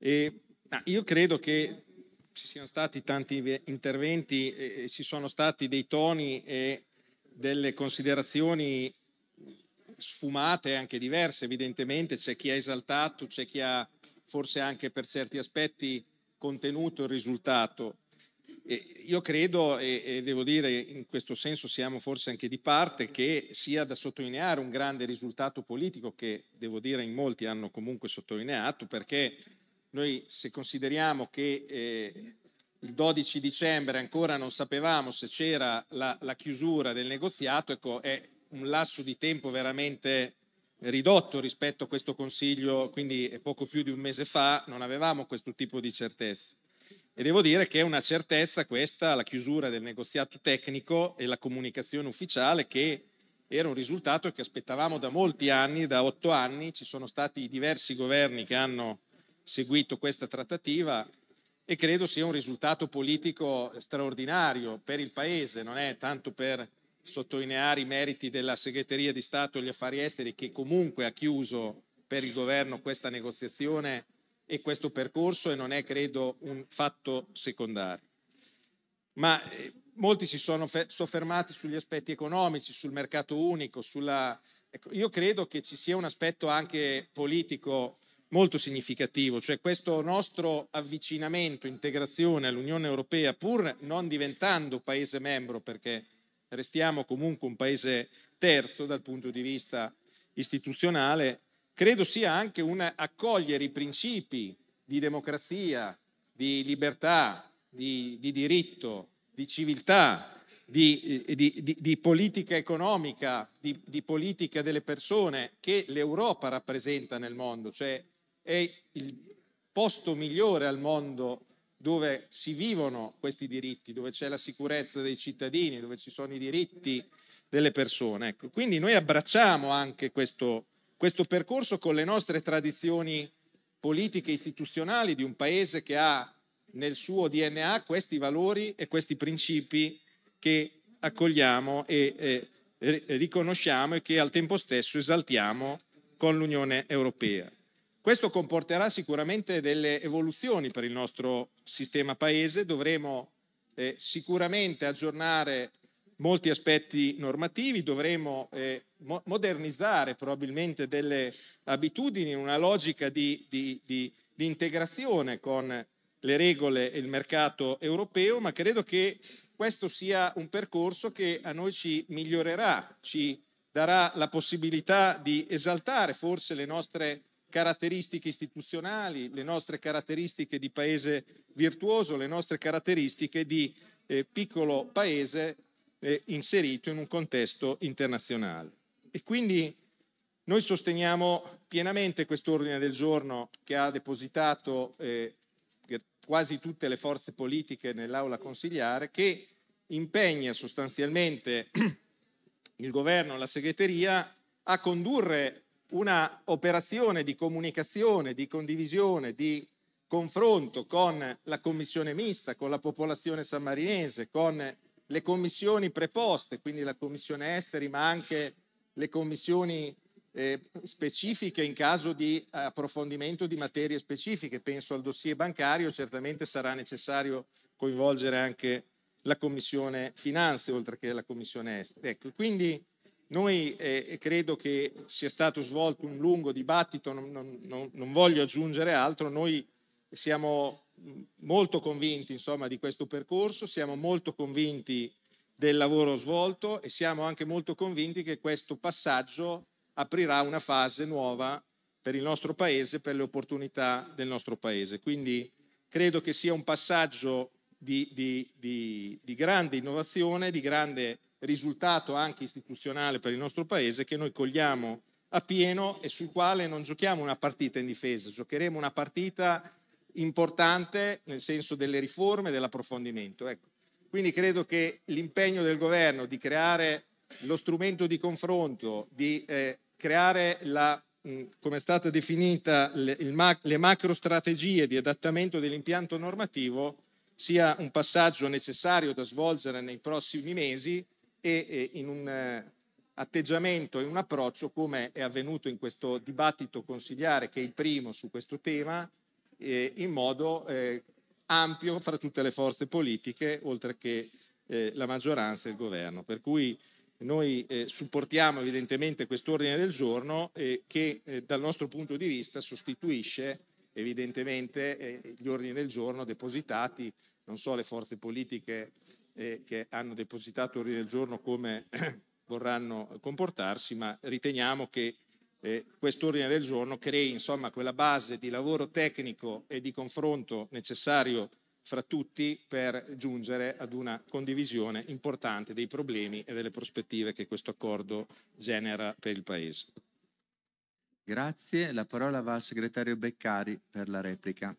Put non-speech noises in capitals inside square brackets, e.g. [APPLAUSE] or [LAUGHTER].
E, ah, io credo che ci siano stati tanti interventi, eh, ci sono stati dei toni e delle considerazioni sfumate, anche diverse, evidentemente c'è chi ha esaltato, c'è chi ha forse anche per certi aspetti contenuto il risultato. E io credo, e, e, devo dire in questo senso siamo forse anche di parte, che sia da sottolineare un grande risultato politico che devo dire in molti hanno comunque sottolineato perché noi se consideriamo che eh, il 12 dicembre ancora non sapevamo se c'era la, la chiusura del negoziato, ecco, è un lasso di tempo veramente ridotto rispetto a questo Consiglio, quindi poco più di un mese fa non avevamo questo tipo di certezze. E devo dire che è una certezza questa, la chiusura del negoziato tecnico e la comunicazione ufficiale, che era un risultato che aspettavamo da molti anni, da otto anni, ci sono stati diversi governi che hanno seguito questa trattativa e credo sia un risultato politico straordinario per il Paese, non è tanto per sottolineare i meriti della Segreteria di Stato e degli Affari Esteri che comunque ha chiuso per il governo questa negoziazione e questo percorso e non è credo un fatto secondario. Ma eh, molti si sono soffermati sugli aspetti economici, sul mercato unico, sulla... ecco, io credo che ci sia un aspetto anche politico molto significativo, cioè questo nostro avvicinamento, integrazione all'Unione Europea, pur non diventando Paese membro, perché restiamo comunque un Paese terzo dal punto di vista istituzionale, credo sia anche un accogliere i principi di democrazia, di libertà, di, di diritto, di civiltà, di, eh, di, di, politica economica, di, politica delle persone che l'Europa rappresenta nel mondo, cioè è il posto migliore al mondo dove si vivono questi diritti, dove c'è la sicurezza dei cittadini, dove ci sono i diritti delle persone. Ecco, quindi noi abbracciamo anche questo, questo percorso con le nostre tradizioni politiche e istituzionali di un paese che ha nel suo DNA questi valori e questi principi che accogliamo e eh, riconosciamo e che al tempo stesso esaltiamo con l'Unione Europea. Questo comporterà sicuramente delle evoluzioni per il nostro sistema paese, dovremo eh, sicuramente aggiornare molti aspetti normativi, dovremo eh, mo modernizzare probabilmente delle abitudini in una logica di, di, di, di, integrazione con le regole e il mercato europeo, ma credo che questo sia un percorso che a noi ci migliorerà, ci darà la possibilità di esaltare forse le nostre caratteristiche istituzionali, le nostre caratteristiche di paese virtuoso, le nostre caratteristiche di eh, piccolo paese eh, inserito in un contesto internazionale. E quindi noi sosteniamo pienamente quest'ordine del giorno che ha depositato eh, quasi tutte le forze politiche nell'aula consigliare, che impegna sostanzialmente [CLEARS THROAT] il governo e la segreteria a condurre una operazione di comunicazione, di condivisione, di confronto con la commissione mista, con la popolazione sammarinese, con le commissioni preposte, quindi la commissione esteri, ma anche le commissioni eh, specifiche in caso di approfondimento di materie specifiche. Penso al dossier bancario, certamente sarà necessario coinvolgere anche la commissione finanze, oltre che la commissione esteri. Ecco, quindi noi eh, credo che sia stato svolto un lungo dibattito, non, non, non voglio aggiungere altro, noi siamo molto convinti insomma, di questo percorso, siamo molto convinti del lavoro svolto e siamo anche molto convinti che questo passaggio aprirà una fase nuova per il nostro Paese, per le opportunità del nostro Paese. Quindi credo che sia un passaggio di, di, di, di grande innovazione, di grande risultato anche istituzionale per il nostro Paese che noi cogliamo a pieno e sul quale non giochiamo una partita in difesa, giocheremo una partita importante nel senso delle riforme e dell'approfondimento. Ecco. Quindi credo che l'impegno del governo di creare lo strumento di confronto, di eh, creare la, mh, come è stata definita, le, ma- le macro strategie di adattamento dell'impianto normativo sia un passaggio necessario da svolgere nei prossimi mesi e in un eh, atteggiamento e un approccio come è avvenuto in questo dibattito consigliare che è il primo su questo tema in modo eh, ampio fra tutte le forze politiche oltre che eh, la maggioranza e il governo. Per cui noi supportiamo evidentemente quest'ordine del giorno che dal nostro punto di vista sostituisce evidentemente gli ordini del giorno depositati, non so, le forze politiche eh, che hanno depositato ordine del giorno come [CLEARS THROAT] vorranno comportarsi, ma riteniamo che eh, ordine del giorno crei insomma, quella base di lavoro tecnico e di confronto necessario fra tutti per giungere ad una condivisione importante dei problemi e delle prospettive che questo accordo genera per il Paese. Grazie, la parola va al segretario Beccari per la replica.